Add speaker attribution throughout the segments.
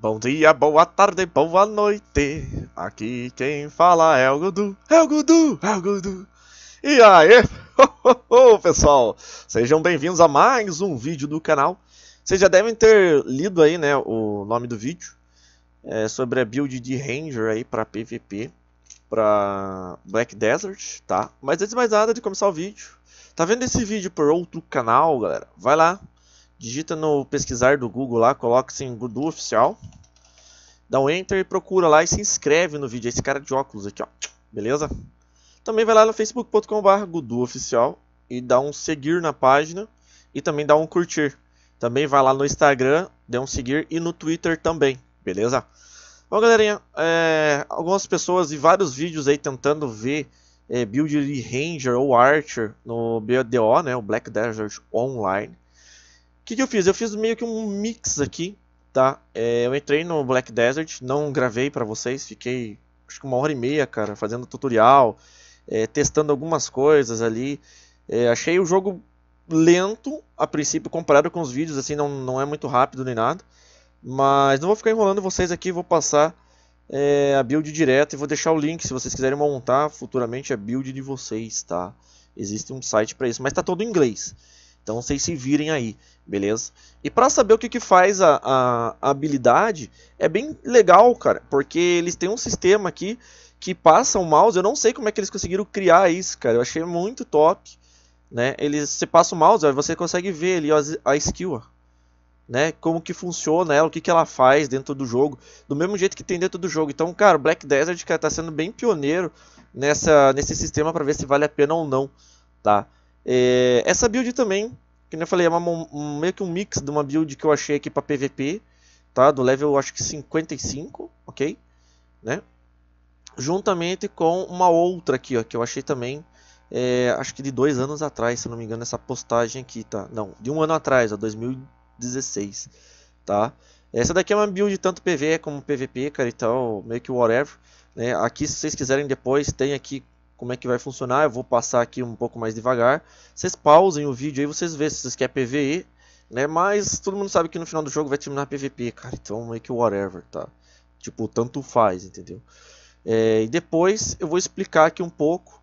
Speaker 1: Bom dia, boa tarde, boa noite. Aqui quem fala é o Gudu, é o Gudu, é o Gudu. E aí, pessoal, sejam bem-vindos a mais um vídeo do canal. Vocês já devem ter lido aí, né, o nome do vídeo. É sobre a build de Ranger aí para PVP, para Black Desert, tá? Mas antes de mais nada de começar o vídeo, tá vendo esse vídeo por outro canal, galera? Vai lá, digita no pesquisar do Google lá, coloca assim Gudu oficial, dá um enter e procura lá e se inscreve no vídeo. Esse cara de óculos aqui, ó, beleza? Também vai lá no facebook.com.br Gudu oficial e dá um seguir na página e também dá um curtir. Também vai lá no Instagram, dê um seguir e no Twitter também, beleza? Bom, galerinha, é, algumas pessoas e vários vídeos aí tentando ver é, build de Ranger ou Archer no BDO, né, o Black Desert Online que, que eu fiz? Eu fiz meio que um mix aqui, tá? É, eu entrei no Black Desert, não gravei para vocês, fiquei acho que uma hora e meia, cara, fazendo tutorial, é, testando algumas coisas ali. É, achei o jogo lento, a princípio, comparado com os vídeos, assim, não, não é muito rápido nem nada. Mas não vou ficar enrolando vocês aqui, vou passar é, a build direto e vou deixar o link, se vocês quiserem montar futuramente a build de vocês, tá? Existe um site para isso, mas está todo em inglês. Então vocês se virem aí, beleza? E para saber o que, que faz a, a, habilidade, é bem legal, cara, porque eles têm um sistema aqui que passa o mouse. Eu não sei como é que eles conseguiram criar isso, cara. Eu achei muito top. Né? Eles, você passa o mouse, você consegue ver ali a skill, ó, né? Como que funciona ela, o que, que ela faz dentro do jogo. Do mesmo jeito que tem dentro do jogo. Então, cara, Black Desert está tá sendo bem pioneiro nessa, nesse sistema para ver se vale a pena ou não, tá? É, essa build também, que nem eu falei, é uma, um, meio que um mix de uma build que eu achei aqui para PVP, tá? Do level acho que 55, ok? Né? Juntamente com uma outra aqui, ó, que eu achei também, é, acho que de dois anos atrás, se não me engano, essa postagem aqui, tá? Não, de um ano atrás, ó, 2016, tá? Essa daqui é uma build tanto PV como PVP, cara, então meio que whatever. Né? Aqui, se vocês quiserem depois, tem aqui como é que vai funcionar. Eu vou passar aqui um pouco mais devagar. Vocês pausem o vídeo aí, vocês vê se vocês querem PVE, né? Mas todo mundo sabe que no final do jogo vai terminar PVP, cara. Então é que whatever, tá? Tipo, tanto faz, entendeu? É, e depois eu vou explicar aqui um pouco,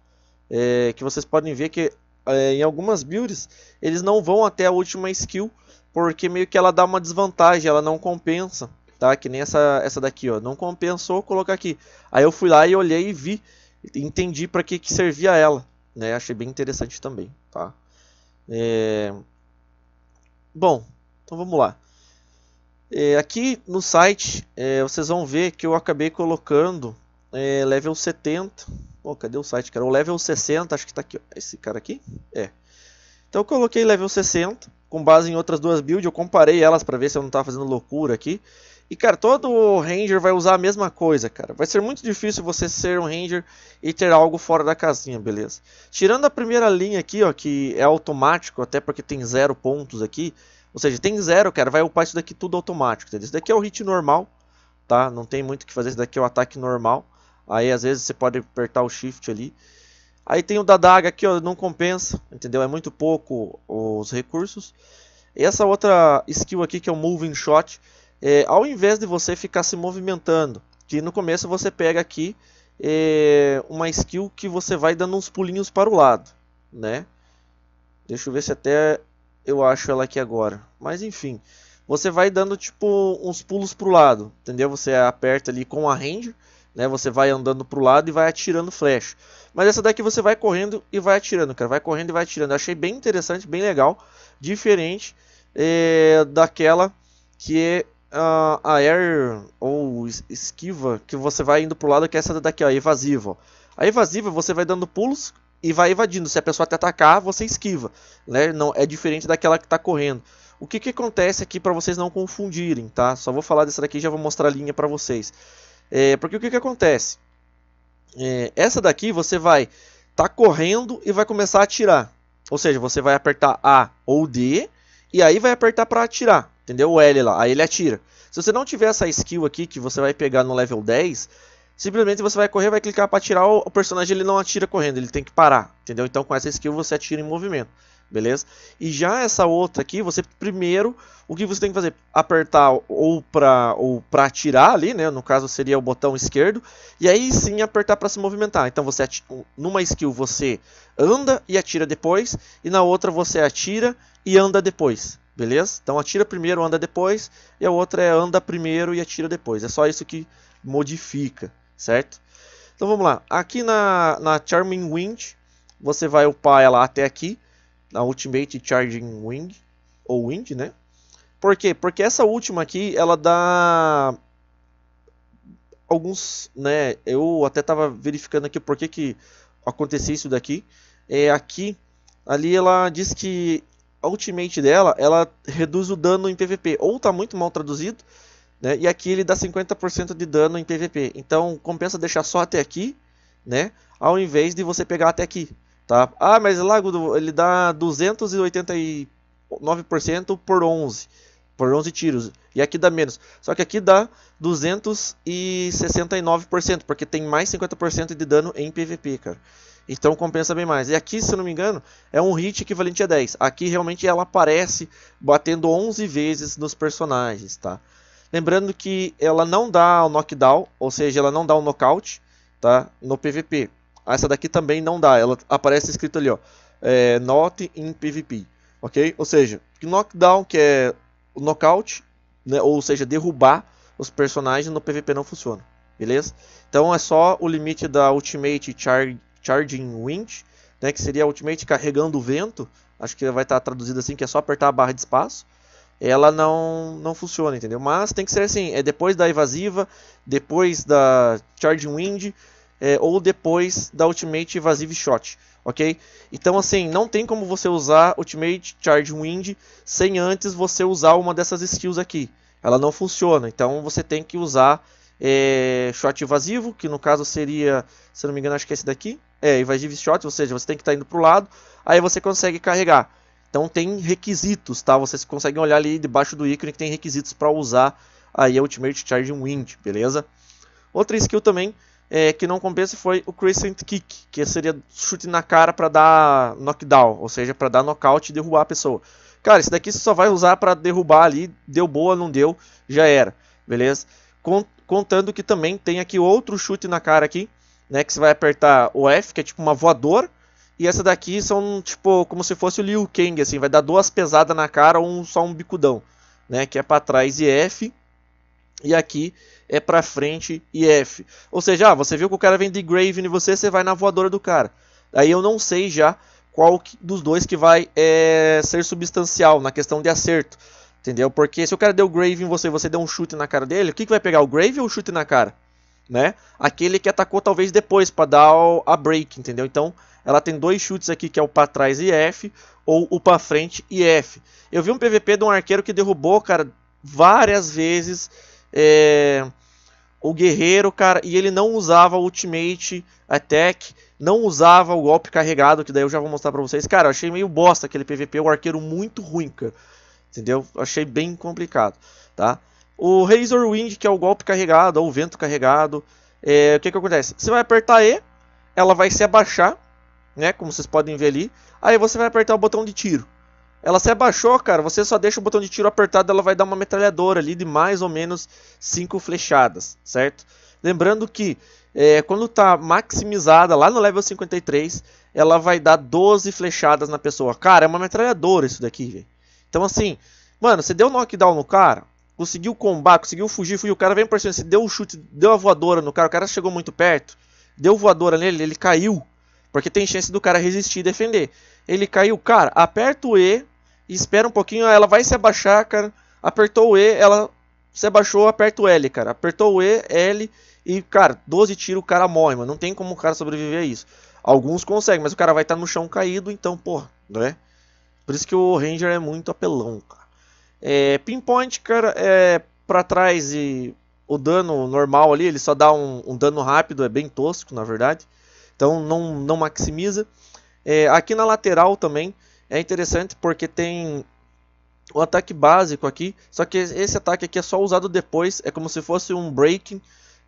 Speaker 1: é, que vocês podem ver que é, em algumas builds eles não vão até a última skill, porque meio que ela dá uma desvantagem, ela não compensa, tá? Que nem essa, essa daqui, ó, não compensou colocar aqui. Aí eu fui lá e olhei e vi entendi para que, que servia ela, né? Achei bem interessante também, tá? É... Bom, então vamos lá. É, aqui no site é, vocês vão ver que eu acabei colocando é, level 70. Pô, cadê o site, cara? O level 60, acho que está aqui. Ó. Esse cara aqui? É. Então eu coloquei level 60, com base em outras duas builds. Eu comparei elas para ver se eu não estava fazendo loucura aqui. E, cara, todo Ranger vai usar a mesma coisa, cara. Vai ser muito difícil você ser um Ranger e ter algo fora da casinha, beleza? Tirando a primeira linha aqui, ó, que é automático, até porque tem zero pontos aqui. Ou seja, tem zero, cara, vai upar isso daqui tudo automático, entendeu? Isso daqui é o hit normal, tá? Não tem muito o que fazer, isso daqui é o ataque normal. Aí, às vezes, você pode apertar o shift ali. Aí tem o da daga aqui, ó, não compensa, entendeu? É muito pouco os recursos. E essa outra skill aqui, que é o Moving Shot é, ao invés de você ficar se movimentando, que no começo você pega aqui é, uma skill que você vai dando uns pulinhos para o lado, né? Deixa eu ver se até eu acho ela aqui agora. Mas enfim, você vai dando tipo uns pulos para o lado, entendeu? Você aperta ali com a range, né? Você vai andando para o lado e vai atirando flecha. Mas essa daqui você vai correndo e vai atirando, cara. Vai correndo e vai atirando. Eu achei bem interessante, bem legal, diferente é, daquela que é a, a air ou esquiva que você vai indo pro lado que é essa daqui, ó, evasiva. Ó. A evasiva você vai dando pulos e vai evadindo. Se a pessoa te atacar, você esquiva, né? Não é diferente daquela que está correndo. O que, que acontece aqui para vocês não confundirem, tá? Só vou falar dessa daqui e já vou mostrar a linha para vocês. É, porque o que, que acontece? É, essa daqui você vai tá correndo e vai começar a atirar. Ou seja, você vai apertar A ou D e aí vai apertar para atirar. Entendeu? O L lá. Aí ele atira. Se você não tiver essa skill aqui que você vai pegar no level 10, simplesmente você vai correr, vai clicar para atirar, o personagem ele não atira correndo, ele tem que parar, entendeu? Então com essa skill você atira em movimento, beleza? E já essa outra aqui, você primeiro, o que você tem que fazer? Apertar ou para ou pra atirar ali, né? No caso seria o botão esquerdo, e aí sim apertar para se movimentar. Então você numa skill você anda e atira depois, e na outra você atira e anda depois, Beleza? Então atira primeiro, anda depois. E a outra é anda primeiro e atira depois. É só isso que modifica, certo? Então vamos lá. Aqui na, na Charming Wind, você vai upar ela até aqui. Na Ultimate Charging Wind. Ou Wind, né? Por quê? Porque essa última aqui, ela dá alguns, né, eu até tava verificando aqui por que que acontecia isso daqui. É aqui, ali ela diz que ultimate dela, ela reduz o dano em PVP. Ou tá muito mal traduzido, né? E aqui ele dá 50% de dano em PVP. Então compensa deixar só até aqui, né? Ao invés de você pegar até aqui, tá? Ah, mas Lago, ele dá 289% por 11, por 11 tiros. E aqui dá menos. Só que aqui dá 269%, porque tem mais 50% de dano em PVP, cara. Então compensa bem mais. E aqui, se eu não me engano, é um hit equivalente a 10. Aqui realmente ela aparece batendo 11 vezes nos personagens, tá? Lembrando que ela não dá o knockdown, ou seja, ela não dá o knockout, tá? No PVP. Essa daqui também não dá, ela aparece escrito ali, ó. É, not in PVP, ok? Ou seja, knockdown que é o knockout, né? ou seja, derrubar os personagens no PVP não funciona, beleza? Então é só o limite da Ultimate Charge Charging Wind, né, que seria a Ultimate carregando o vento, acho que vai estar traduzido assim, que é só apertar a barra de espaço, ela não, não funciona, entendeu? Mas tem que ser assim, é depois da evasiva, depois da Charging Wind, é, ou depois da Ultimate Evasive Shot, ok? Então assim, não tem como você usar Ultimate Charging Wind sem antes você usar uma dessas skills aqui. Ela não funciona, então você tem que usar é, Shot Evasivo, que no caso seria, se não me engano, acho que é esse daqui, é, invasive shot, ou seja, você tem que estar tá indo para o lado, aí você consegue carregar. Então tem requisitos, tá? Vocês conseguem olhar ali debaixo do ícone que tem requisitos para usar aí a Ultimate Charge Wind, beleza? Outra skill também é, que não compensa foi o Crescent Kick, que seria chute na cara para dar knockdown, ou seja, para dar knockout e derrubar a pessoa. Cara, esse daqui você só vai usar para derrubar ali, deu boa, não deu, já era, beleza? Contando que também tem aqui outro chute na cara aqui, né? Que você vai apertar o F, que é tipo uma voadora. E essa daqui são, tipo, como se fosse o Liu Kang, assim, vai dar duas pesadas na cara ou um, só um bicudão, né? Que é para trás e F. E aqui é para frente e F. Ou seja, ah, você viu que o cara vem de Grave em você, você vai na voadora do cara. Aí eu não sei já qual dos dois que vai é, ser substancial na questão de acerto. Entendeu? Porque se o cara deu Grave em você e você deu um chute na cara dele, o que, que vai pegar? O Grave ou o chute na cara? né? Aquele que atacou talvez depois para dar a break, entendeu? Então, ela tem dois chutes aqui que é o para trás e F ou o para frente e F. Eu vi um PVP de um arqueiro que derrubou, cara, várias vezes é... o guerreiro, cara, e ele não usava ultimate attack, não usava o golpe carregado, que daí eu já vou mostrar para vocês. Cara, eu achei meio bosta aquele PVP, o arqueiro muito ruim, cara. Entendeu? achei bem complicado, tá? O Razor Wind, que é o golpe carregado, ou o vento carregado, é, o que, que acontece? Você vai apertar E, ela vai se abaixar, né? Como vocês podem ver ali. Aí você vai apertar o botão de tiro. Ela se abaixou, cara, você só deixa o botão de tiro apertado, ela vai dar uma metralhadora ali de mais ou menos 5 flechadas, certo? Lembrando que é, quando tá maximizada lá no level 53, ela vai dar 12 flechadas na pessoa. Cara, é uma metralhadora isso daqui, velho. Então assim, mano, você deu knockdown no cara, conseguiu combar, conseguiu fugir, fugiu. O cara vem por cima, você deu o um chute, deu a voadora no cara, o cara chegou muito perto, deu voadora nele, ele caiu. Porque tem chance do cara resistir e defender. Ele caiu, cara, aperta o E, espera um pouquinho, ela vai se abaixar, cara. Apertou o E, ela se abaixou, aperta o L, cara. Apertou o E, L, e, cara, 12 tiros o cara morre, mano. Não tem como o cara sobreviver a isso. Alguns conseguem, mas o cara vai estar tá no chão caído, então, não né? Por isso que o Ranger é muito apelão, cara. É, pinpoint, cara, é para trás e o dano normal ali, ele só dá um, um, dano rápido, é bem tosco na verdade. Então não, não maximiza. É, aqui na lateral também é interessante porque tem o ataque básico aqui, só que esse ataque aqui é só usado depois, é como se fosse um breaking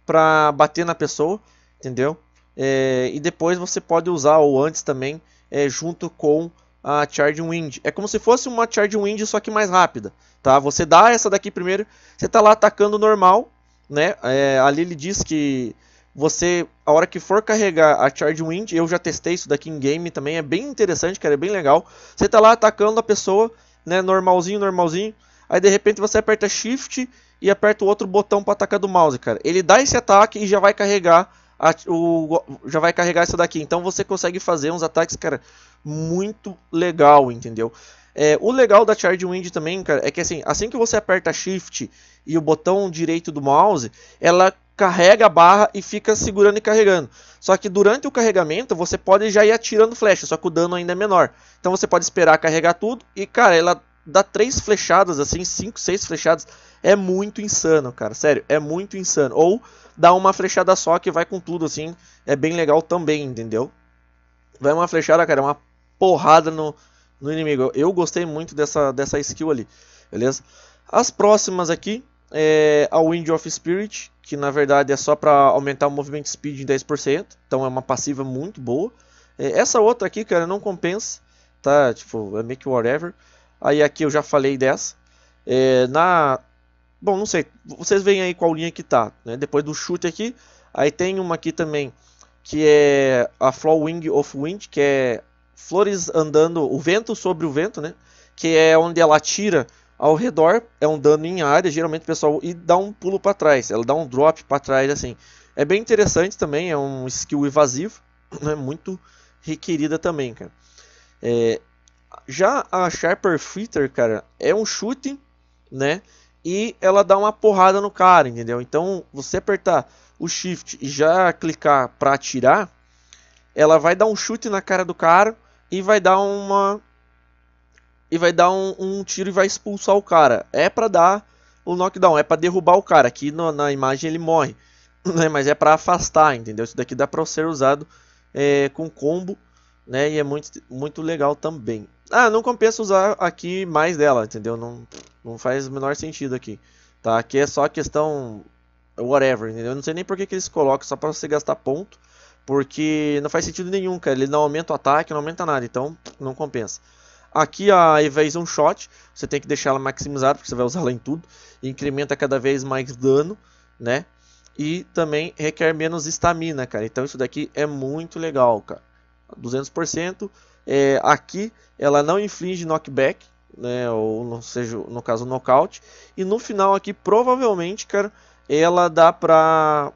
Speaker 1: para bater na pessoa, entendeu? É, e depois você pode usar ou antes também é, junto com a Charge Wind. É como se fosse uma Charge Wind, só que mais rápida, tá? Você dá essa daqui primeiro, você tá lá atacando normal, né? É, ali ele diz que você, a hora que for carregar a Charge Wind, eu já testei isso daqui em game também, é bem interessante, cara, é bem legal. Você tá lá atacando a pessoa, né, normalzinho, normalzinho, aí de repente você aperta Shift e aperta o outro botão para atacar do mouse, cara. Ele dá esse ataque e já vai carregar a, o, já vai carregar essa daqui. Então você consegue fazer uns ataques, cara, muito legal, entendeu? É, o legal da Charge Wind também, cara, é que assim, assim que você aperta Shift e o botão direito do mouse, ela carrega a barra e fica segurando e carregando. Só que durante o carregamento você pode já ir atirando flecha, só que o dano ainda é menor. Então você pode esperar carregar tudo e, cara, ela dá três flechadas assim, cinco, seis flechadas. É muito insano, cara, sério, é muito insano. Ou dá uma flechada só que vai com tudo assim, é bem legal também, entendeu? Vai uma flechada, cara, é uma porrada no, no inimigo. Eu gostei muito dessa, dessa skill ali, beleza? As próximas aqui é a Wind of Spirit, que na verdade é só para aumentar o movimento speed em 10%, então é uma passiva muito boa. É, essa outra aqui, cara, não compensa, tá? Tipo, é meio que whatever. Aí aqui eu já falei dessa. É, na... Bom, não sei, vocês veem aí qual linha que tá, né? Depois do chute aqui, aí tem uma aqui também, que é a Flow Wing of Wind, que é flores andando, o vento sobre o vento, né? Que é onde ela atira ao redor, é um dano em área, geralmente o pessoal e dá um pulo para trás, ela dá um drop para trás assim. É bem interessante também, é um skill evasivo, né? Muito requerida também, cara. É, já a Sharper Fitter, cara, é um chute, né? E ela dá uma porrada no cara, entendeu? Então, você apertar o Shift e já clicar para atirar, ela vai dar um chute na cara do cara e vai dar uma e vai dar um, um tiro e vai expulsar o cara. É para dar o knockdown, é para derrubar o cara. Aqui no, na imagem ele morre, né? Mas é para afastar, entendeu? Isso daqui dá para ser usado é, com combo, né? E é muito, muito legal também. Ah, não compensa usar aqui mais dela, entendeu? Não, não faz o menor sentido aqui, tá? Aqui é só questão whatever, entendeu? Eu não sei nem por que, que eles colocam, só para você gastar ponto. Porque não faz sentido nenhum, cara. Ele não aumenta o ataque, não aumenta nada, então não compensa. Aqui a Evasion Shot, você tem que deixar ela maximizada, porque você vai usar ela em tudo. Incrementa cada vez mais dano, né? E também requer menos estamina, cara. Então isso daqui é muito legal, cara. 200%. É, aqui ela não inflige knockback, né? Ou não seja, no caso, knockout. E no final aqui, provavelmente, cara, ela dá pra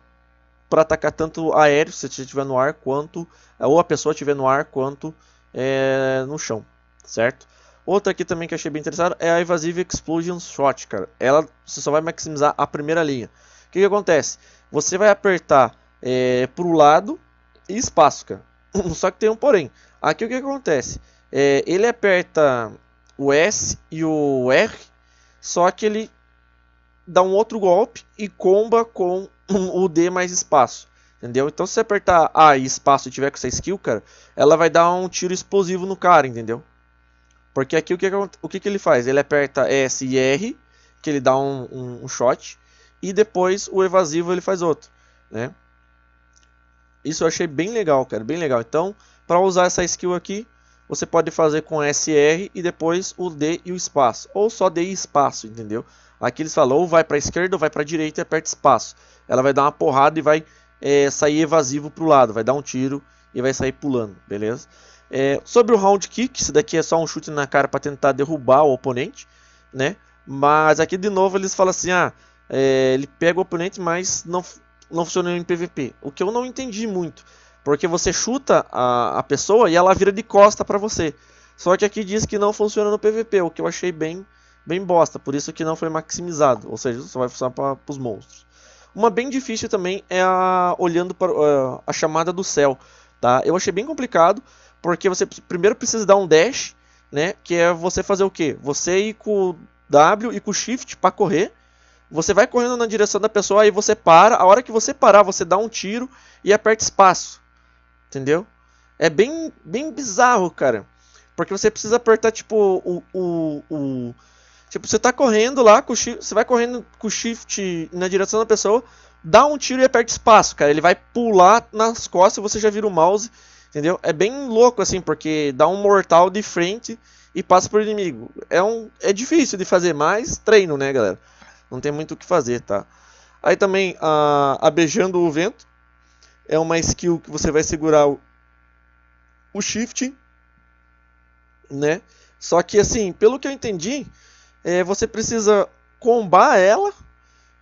Speaker 1: para atacar tanto aéreo, se você estiver no ar, quanto é, ou a pessoa estiver no ar, quanto é, no chão, certo? Outra aqui também que achei bem interessante é a Evasive Explosion Shot, cara. Ela você só vai maximizar a primeira linha. O que, que acontece? Você vai apertar é, para o lado e espaço, cara. só que tem um porém. Aqui o que, que acontece? É, ele aperta o S e o R, só que ele dá um outro golpe e comba com o D mais espaço. Entendeu? Então se você apertar A e espaço e tiver com essa skill, cara, ela vai dar um tiro explosivo no cara, entendeu? Porque aqui o que, o que, que ele faz? Ele aperta S e R, que ele dá um, um, um shot, e depois o evasivo ele faz outro, né? Isso eu achei bem legal, cara, bem legal. Então, para usar essa skill aqui, você pode fazer com SR e depois o D e o espaço, ou só D e espaço, entendeu? Aqui eles falam, ou vai para a esquerda ou vai para a direita e aperta espaço. Ela vai dar uma porrada e vai é, sair evasivo para o lado, vai dar um tiro e vai sair pulando, beleza? É, sobre o round kick, isso daqui é só um chute na cara para tentar derrubar o oponente, né? Mas aqui de novo eles falam assim, ah, é, ele pega o oponente, mas não, não funciona em PVP. O que eu não entendi muito. Porque você chuta a, a pessoa e ela vira de costa para você. Só que aqui diz que não funciona no PVP, o que eu achei bem, bem bosta. Por isso que não foi maximizado. Ou seja, só vai funcionar para os monstros. Uma bem difícil também é a olhando para uh, a chamada do céu, tá? Eu achei bem complicado, porque você primeiro precisa dar um dash, né? Que é você fazer o quê? Você ir com o W e com o shift para correr. Você vai correndo na direção da pessoa e você para. A hora que você parar, você dá um tiro e aperta espaço. Entendeu? É bem, bem bizarro, cara. Porque você precisa apertar, tipo, o. o, o tipo, você tá correndo lá, com shift, você vai correndo com o shift na direção da pessoa, dá um tiro e aperta espaço, cara. Ele vai pular nas costas e você já vira o mouse. Entendeu? É bem louco, assim, porque dá um mortal de frente e passa por inimigo. É, um, é difícil de fazer, mas treino, né, galera? Não tem muito o que fazer, tá? Aí também a, ah, a Beijando o Vento, é uma skill que você vai segurar o, o shift, né? Só que assim, pelo que eu entendi, é, você precisa combar ela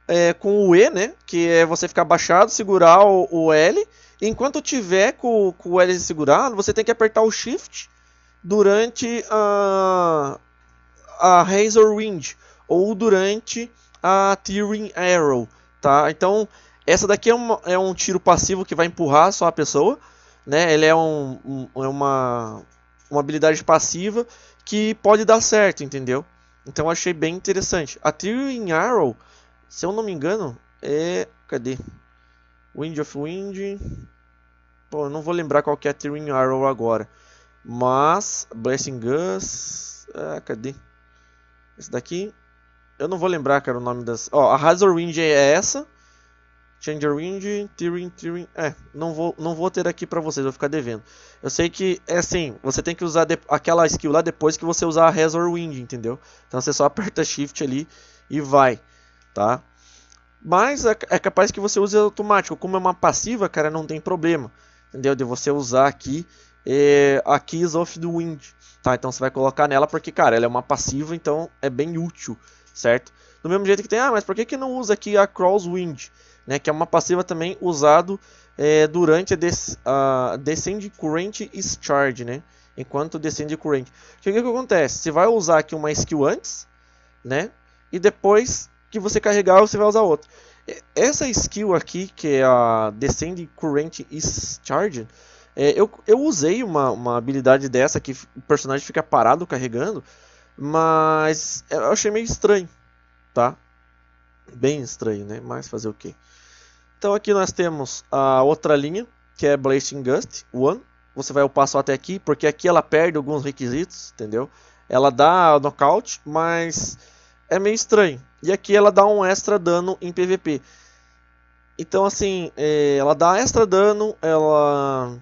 Speaker 1: é, com o E, né? Que é você ficar baixado, segurar o, o L. Enquanto tiver com, com, o L segurado, você tem que apertar o Shift durante a, a Razor Wind ou durante a Tearing Arrow, tá? Então essa daqui é, é um tiro passivo que vai empurrar só a pessoa, né? Ele é, um, um, é uma, uma habilidade passiva que pode dar certo, entendeu? Então achei bem interessante. A trio em Arrow, se eu não me engano, é... Cadê? Wind of Wind... Pô, eu não vou lembrar qual que é a trio em Arrow agora. Mas... Blessing Gus... Ah, cadê? Esse daqui... Eu não vou lembrar, cara, o nome das... Ó, a Razor Wind é essa... Changerwind, Tearing, Tearing... É, não vou, não vou ter aqui pra vocês, vou ficar devendo. Eu sei que, é assim, você tem que usar de... aquela skill lá depois que você usar a Razor Wind, entendeu? Então você só aperta Shift ali e vai, tá? Mas é, é capaz que você use automático. Como é uma passiva, cara, não tem problema, entendeu? De você usar aqui é, a Keys of the Wind, tá? Então você vai colocar nela porque, cara, ela é uma passiva, então é bem útil, certo? Do mesmo jeito que tem, ah, mas por que, que não usa aqui a Crosswind? Wind? né, que é uma passiva também usado é, durante a, des, a Descend Current Charge, né, enquanto Descend Current. Então, o que, que acontece? Você vai usar aqui uma skill antes, né, e depois que você carregar, você vai usar outra. Essa skill aqui, que é a Descend Current is é, eu, eu usei uma, uma habilidade dessa que o personagem fica parado carregando, mas eu achei meio estranho, tá? Bem estranho, né? Mas fazer o quê? Então aqui nós temos a outra linha, que é Blasting Gust One. Você vai o passo até aqui, porque aqui ela perde alguns requisitos, entendeu? Ela dá nocaute, mas é meio estranho. E aqui ela dá um extra dano em PVP. Então assim, é, ela dá extra dano, ela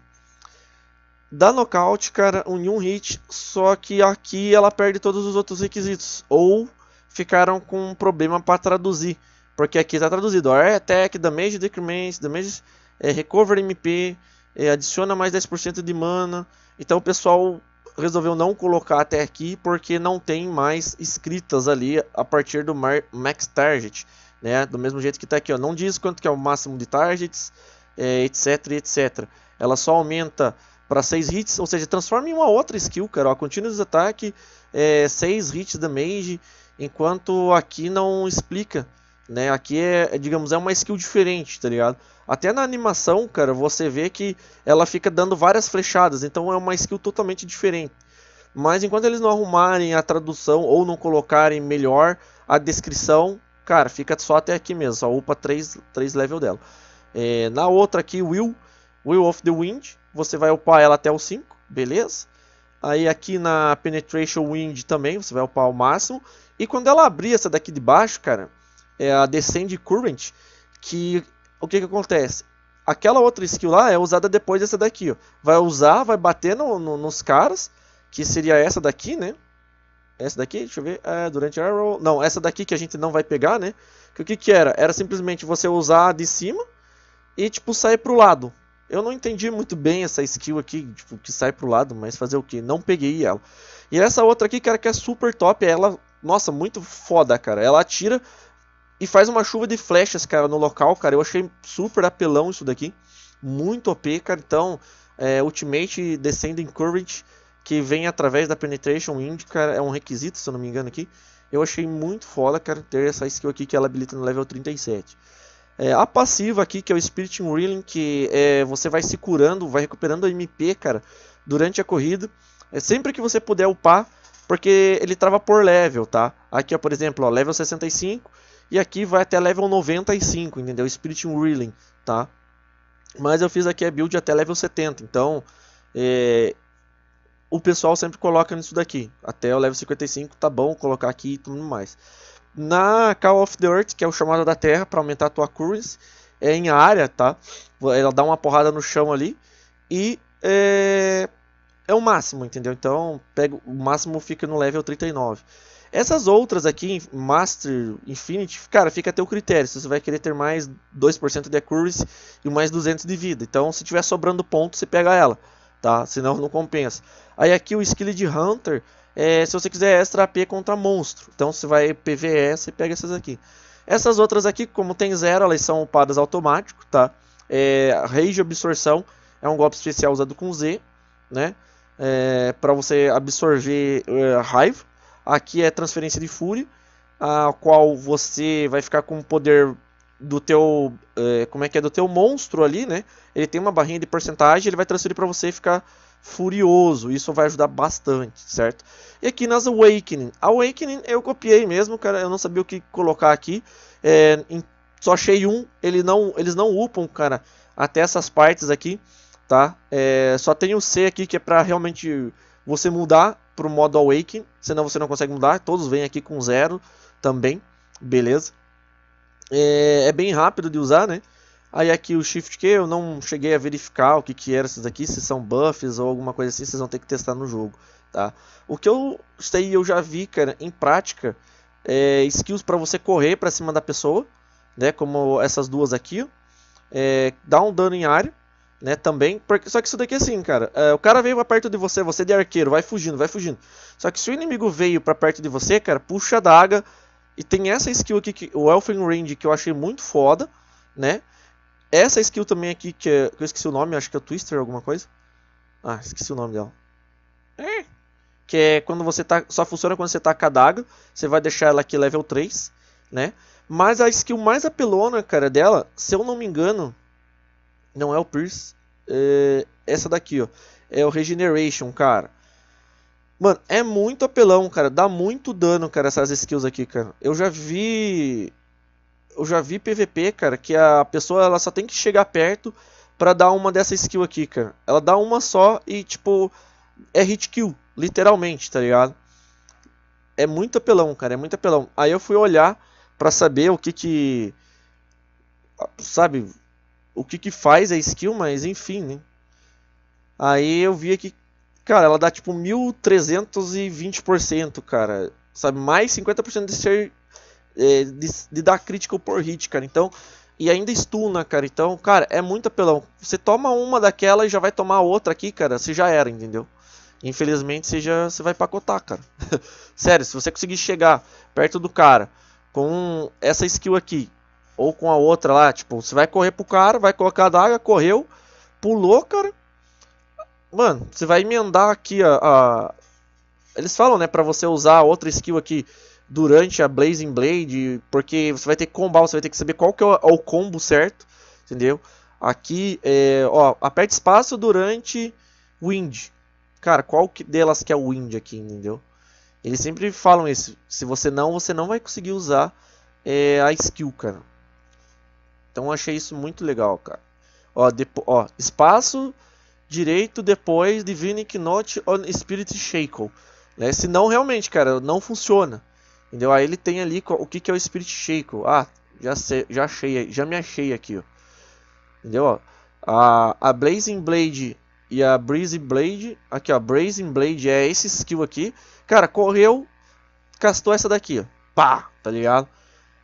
Speaker 1: dá nocaute, cara, em um hit, só que aqui ela perde todos os outros requisitos. Ou ficaram com um problema para traduzir porque aqui está traduzido. Our attack, damage Decrement, damage é, recover MP, é, adiciona mais 10% de mana. Então o pessoal resolveu não colocar até aqui porque não tem mais escritas ali a partir do max target. Né? Do mesmo jeito que está aqui, ó. não diz quanto que é o máximo de targets, é, etc, etc. Ela só aumenta para 6 hits, ou seja, transforma em uma outra skill, cara. Ó, continuous ataque, 6 é, hits damage, enquanto aqui não explica né? Aqui é, é, digamos, é uma skill diferente, tá ligado? Até na animação, cara, você vê que ela fica dando várias flechadas, então é uma skill totalmente diferente. Mas enquanto eles não arrumarem a tradução ou não colocarem melhor a descrição, cara, fica só até aqui mesmo, só upa 3, level dela. É, na outra aqui, Will, Will of the Wind, você vai upar ela até o 5, beleza? Aí aqui na Penetration Wind também, você vai upar ao máximo. E quando ela abrir essa daqui de baixo, cara, é a Descend Current, que o que, que acontece? Aquela outra skill lá é usada depois dessa daqui, ó. Vai usar, vai bater no, no, nos caras, que seria essa daqui, né? Essa daqui, deixa eu ver, é, durante arrow Não, essa daqui que a gente não vai pegar, né? Que o que que era? Era simplesmente você usar de cima e, tipo, sair pro lado. Eu não entendi muito bem essa skill aqui, tipo, que sai pro lado, mas fazer o que? Não peguei ela. E essa outra aqui, cara, que é super top, ela... Nossa, muito foda, cara. Ela atira e faz uma chuva de flechas, cara, no local, cara. Eu achei super apelão isso daqui. Muito OP, cara. Então, é, Ultimate Descending Courage, que vem através da Penetration Wind, cara. É um requisito, se eu não me engano aqui. Eu achei muito foda, cara, ter essa skill aqui que ela habilita no level 37. É, a passiva aqui, que é o Spirit Reeling, que é, você vai se curando, vai recuperando MP, cara, durante a corrida. É sempre que você puder upar, porque ele trava por level, tá? Aqui, ó, por exemplo, ó, level 65 e aqui vai até level 95, entendeu? Spirit Reeling, tá? Mas eu fiz aqui a build até level 70, então... É, o pessoal sempre coloca nisso daqui. Até o level 55 tá bom colocar aqui e tudo mais. Na Call of the Earth, que é o chamado da Terra para aumentar a tua currency, é em área, tá? Ela dá uma porrada no chão ali e é, é o máximo, entendeu? Então, pega o máximo fica no level 39. Essas outras aqui, Master, Infinity, cara, fica a teu critério. Se você vai querer ter mais 2% de accuracy e mais 200 de vida. Então, se tiver sobrando ponto, você pega ela, tá? Senão não compensa. Aí aqui o skill de Hunter, é, se você quiser extra AP contra monstro. Então, você vai PVE, você pega essas aqui. Essas outras aqui, como tem zero, elas são upadas automático, tá? É, Rage Absorção é um golpe especial usado com Z, né? É, para você absorver é, raiva Aqui é transferência de fúria, a qual você vai ficar com o poder do teu, é, como é que é, do teu monstro ali, né? Ele tem uma barrinha de porcentagem, ele vai transferir para você ficar furioso. Isso vai ajudar bastante, certo? E aqui nas Awakening. Awakening eu copiei mesmo, cara. Eu não sabia o que colocar aqui. É, em, só achei um. Ele não, eles não upam, cara, até essas partes aqui, tá? É, só tem o C aqui que é pra realmente você mudar pro modo Awaken, senão você não consegue mudar. Todos vêm aqui com zero também, beleza? É, é bem rápido de usar, né? Aí aqui o Shift que eu não cheguei a verificar o que que era esses aqui, se são buffs ou alguma coisa assim, vocês vão ter que testar no jogo, tá? O que eu sei eu já vi, cara, em prática, é skills para você correr para cima da pessoa, né, como essas duas aqui, é, dá um dano em área, né, também, porque, só que isso daqui é assim, cara. É, o cara veio pra perto de você, você é de arqueiro, vai fugindo, vai fugindo. Só que se o inimigo veio pra perto de você, cara, puxa a daga. E tem essa skill aqui, que, o elfin Range, que eu achei muito foda, né? Essa skill também aqui, que, é, que eu esqueci o nome, acho que é Twister alguma coisa. Ah, esqueci o nome dela. É. Que é quando você tá. Só funciona quando você tá com a daga. Você vai deixar ela aqui level 3, né? Mas a skill mais apelona, cara, dela, se eu não me engano, não é o Pierce. É essa daqui, ó. É o Regeneration, cara. Mano, é muito apelão, cara. Dá muito dano, cara, essas skills aqui, cara. Eu já vi... Eu já vi PVP, cara, que a pessoa ela só tem que chegar perto pra dar uma dessa skill aqui, cara. Ela dá uma só e, tipo, é hit kill, literalmente, tá ligado? É muito apelão, cara, é muito apelão. Aí eu fui olhar pra saber o que que... Sabe, o que que faz a skill, mas enfim, né? Aí eu vi que, cara, ela dá tipo 1320%, cara. Sabe, mais 50% de ser. É, de, de dar critical por hit, cara. Então, e ainda estuna, cara. Então, cara, é muito apelão. Você toma uma daquela e já vai tomar outra aqui, cara. Você já era, entendeu? Infelizmente, você já você vai pacotar, cara. Sério, se você conseguir chegar perto do cara com essa skill aqui ou com a outra lá, tipo, você vai correr pro cara, vai colocar a daga, correu, pulou, cara. Mano, você vai emendar aqui a, a... Eles falam, né, pra você usar outra skill aqui durante a Blazing Blade, porque você vai ter que combar, você vai ter que saber qual que é o, é o combo certo, entendeu? Aqui, é, ó, aperte espaço durante Wind. Cara, qual que delas que é o Wind aqui, entendeu? Eles sempre falam isso. Se você não, você não vai conseguir usar é, a skill, cara. Então achei isso muito legal, cara. Ó, depo, ó espaço direito depois Divinic Note on Spirit Shackle. Né? não, realmente, cara, não funciona. Entendeu? Aí ele tem ali o que, que é o Spirit Shackle. Ah, já, sei, já achei, já me achei aqui, ó. Entendeu? Ó, a, a Blazing Blade e a Breezy Blade. Aqui, ó. Blazing Blade é esse skill aqui. Cara, correu, castou essa daqui, ó. Pá, tá ligado?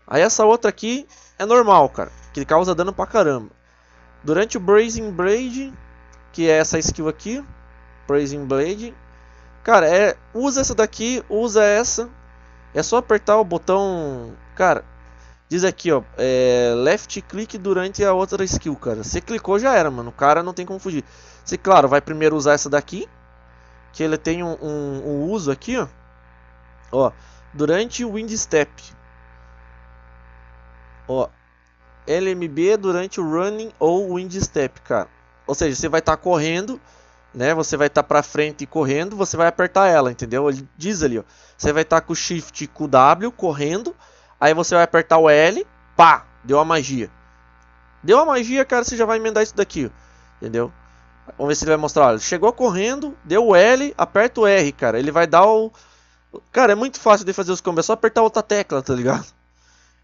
Speaker 1: Aí essa outra aqui é normal, cara que ele causa dano pra caramba. Durante o Brazen Blade, que é essa skill aqui, Brazen Blade, cara, é, usa essa daqui, usa essa, é só apertar o botão, cara, diz aqui, ó, é, left click durante a outra skill, cara. Você clicou já era, mano, o cara não tem como fugir. Você, claro, vai primeiro usar essa daqui, que ele tem um, um, um uso aqui, ó, ó, durante o Wind Step. Ó, LMB durante o running ou wind step, cara. Ou seja, você vai estar tá correndo, né? Você vai estar tá para frente correndo, você vai apertar ela, entendeu? Ele diz ali, ó. Você vai estar tá com o shift com o W correndo, aí você vai apertar o L, pá, deu a magia. Deu a magia, cara, você já vai emendar isso daqui, ó. entendeu? Vamos ver se ele vai mostrar. Olha, chegou correndo, deu o L, aperta o R, cara. Ele vai dar o. Cara, é muito fácil de fazer os combos, é só apertar outra tecla, tá ligado?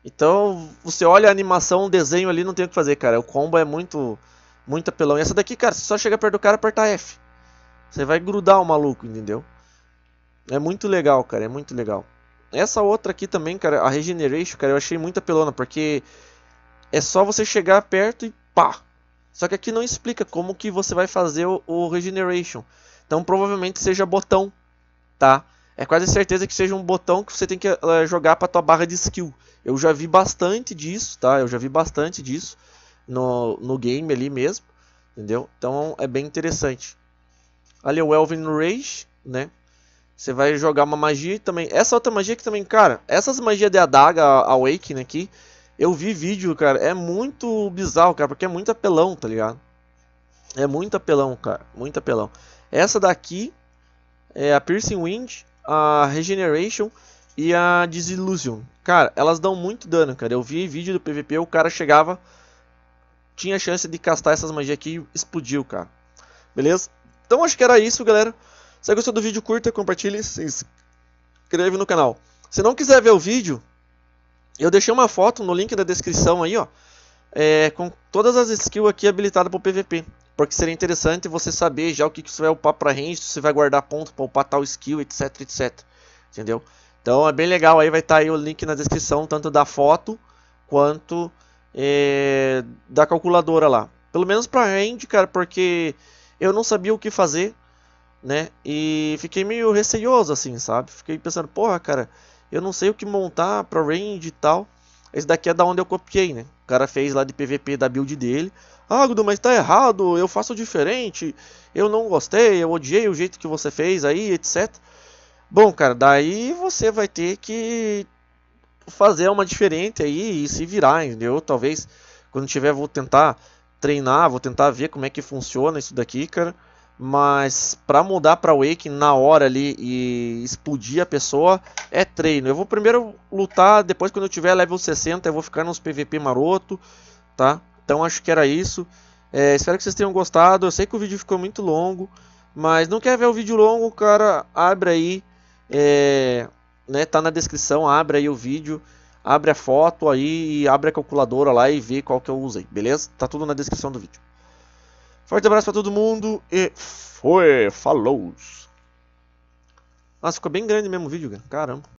Speaker 1: Então, você olha a animação, o desenho ali, não tem o que fazer, cara. O combo é muito, muito apelão. E essa daqui, cara, você só chega perto do cara e apertar F. Você vai grudar o maluco, entendeu? É muito legal, cara, é muito legal. Essa outra aqui também, cara, a Regeneration, cara, eu achei muito apelona, porque é só você chegar perto e pá. Só que aqui não explica como que você vai fazer o, o Regeneration. Então provavelmente seja botão, tá? É quase certeza que seja um botão que você tem que uh, jogar pra tua barra de skill. Eu já vi bastante disso, tá? Eu já vi bastante disso no, no game ali mesmo, entendeu? Então é bem interessante. Ali é o Elven Rage, né? Você vai jogar uma magia também. Essa outra magia que também, cara, essas magias de adaga Awaken né, aqui, eu vi vídeo, cara, é muito bizarro, cara, porque é muito apelão, tá ligado? É muito apelão, cara, muito apelão. Essa daqui é a Piercing Wind, a Regeneration e a Disillusion. Cara, elas dão muito dano, cara. Eu vi vídeo do PVP, o cara chegava, tinha chance de castar essas magias aqui e explodiu, cara. Beleza? Então acho que era isso, galera. Se gostou do vídeo, curta, compartilhe, se inscreve no canal. Se não quiser ver o vídeo, eu deixei uma foto no link da descrição aí, ó. É, com todas as skills aqui habilitadas para o PVP. Porque seria interessante você saber já o que, que você vai upar para range, se você vai guardar ponto para upar tal skill, etc, etc. Entendeu? Então é bem legal aí, vai estar tá aí o link na descrição, tanto da foto quanto é, da calculadora lá. Pelo menos para rende, cara, porque eu não sabia o que fazer, né? E fiquei meio receioso assim, sabe? Fiquei pensando, porra, cara, eu não sei o que montar para range e tal. Esse daqui é da onde eu copiei, né? O cara fez lá de PVP da build dele. Ah, Gudu, mas tá errado, eu faço diferente. Eu não gostei, eu odiei o jeito que você fez aí, etc. Bom, cara, daí você vai ter que fazer uma diferente aí e se virar, entendeu? Talvez quando tiver vou tentar treinar, vou tentar ver como é que funciona isso daqui, cara. Mas para mudar para Wake na hora ali e explodir a pessoa é treino. Eu vou primeiro lutar, depois quando eu tiver level 60 eu vou ficar nos PVP maroto, tá? Então acho que era isso. É, espero que vocês tenham gostado. Eu sei que o vídeo ficou muito longo, mas não quer ver o vídeo longo, cara? Abre aí é, né, tá na descrição, abre aí o vídeo, abre a foto aí, abre a calculadora lá e vê qual que eu usei, beleza? Tá tudo na descrição do vídeo. Forte abraço para todo mundo e foi, falou! Nossa, ficou bem grande mesmo o vídeo, cara. caramba.